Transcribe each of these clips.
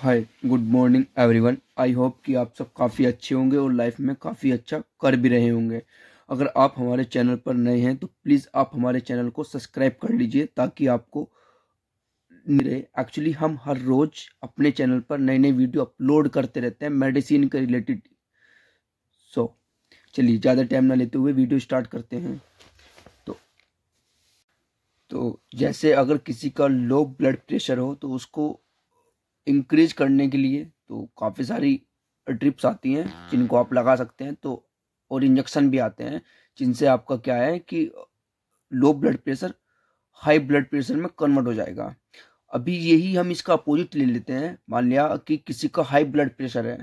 hi good morning everyone I hope कि आप सब काफ़ी अच्छे होंगे और लाइफ में काफ़ी अच्छा कर भी रहे होंगे अगर आप हमारे चैनल पर नए हैं तो प्लीज़ आप हमारे चैनल को सब्सक्राइब कर लीजिए ताकि आपको रहे एक्चुअली हम हर रोज़ अपने चैनल पर नए नए वीडियो अपलोड करते रहते हैं मेडिसिन के रिलेटेड सो so, चलिए ज़्यादा टाइम ना लेते हुए वीडियो स्टार्ट करते हैं तो तो जैसे अगर किसी का लो ब्लड प्रेशर हो तो उसको इंक्रीज करने के लिए तो काफ़ी सारी ड्रिप्स आती हैं जिनको आप लगा सकते हैं तो और इंजेक्शन भी आते हैं जिनसे आपका क्या है कि low blood pressure high blood pressure में कन्वर्ट हो जाएगा अभी यही हम इसका अपोजिट ले लेते हैं मान लिया कि किसी का हाई ब्लड प्रेशर है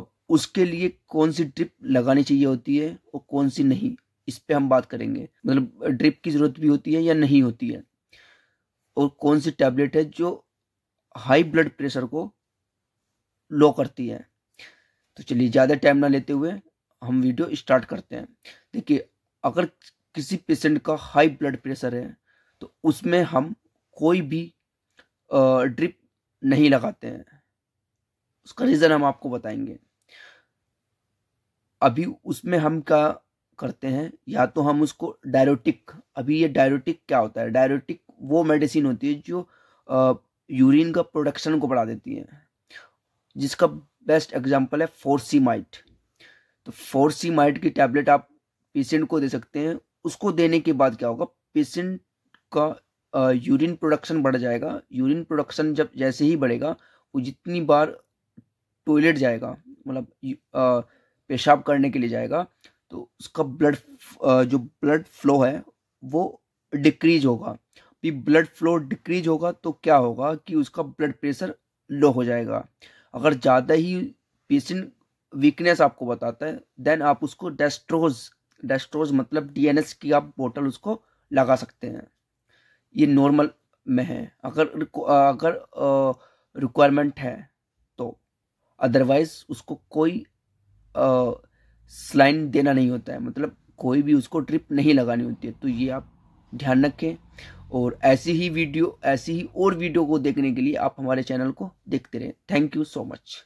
अब उसके लिए कौन सी ड्रिप लगानी चाहिए होती है और कौन सी नहीं इस पर हम बात करेंगे मतलब ड्रिप की ज़रूरत भी होती है या नहीं होती है और कौन सी टैबलेट है जो हाई ब्लड प्रेशर को लो करती है तो चलिए ज़्यादा टाइम ना लेते हुए हम वीडियो स्टार्ट करते हैं देखिए अगर किसी पेशेंट का हाई ब्लड प्रेशर है तो उसमें हम कोई भी ड्रिप नहीं लगाते हैं उसका रीज़न हम आपको बताएंगे अभी उसमें हम क्या करते हैं या तो हम उसको डायरोटिक अभी ये डायरोटिक क्या होता है डायरोटिक वो मेडिसिन होती है जो यूरिन का प्रोडक्शन को बढ़ा देती है जिसका बेस्ट एग्जाम्पल है फोर्सीमाइट तो फोर्सीमाइट की टैबलेट आप पेशेंट को दे सकते हैं उसको देने के बाद क्या होगा पेशेंट का यूरिन प्रोडक्शन बढ़ जाएगा यूरिन प्रोडक्शन जब जैसे ही बढ़ेगा वो जितनी बार टॉयलेट जाएगा मतलब पेशाब करने के लिए जाएगा तो उसका ब्लड जो ब्लड फ्लो है वो डिक्रीज होगा भी ब्लड फ्लो डिक्रीज होगा तो क्या होगा कि उसका ब्लड प्रेशर लो हो जाएगा अगर ज़्यादा ही पेशेंट वीकनेस आपको बताता है देन आप उसको डेस्ट्रोज डेस्ट्रोज मतलब डीएनएस की आप बोतल उसको लगा सकते हैं ये नॉर्मल में है अगर अगर रिक्वायरमेंट है तो अदरवाइज उसको कोई स्लाइन देना नहीं होता है मतलब कोई भी उसको ड्रिप नहीं लगानी होती है तो ये आप ध्यान रखें और ऐसी ही वीडियो ऐसी ही और वीडियो को देखने के लिए आप हमारे चैनल को देखते रहें थैंक यू सो मच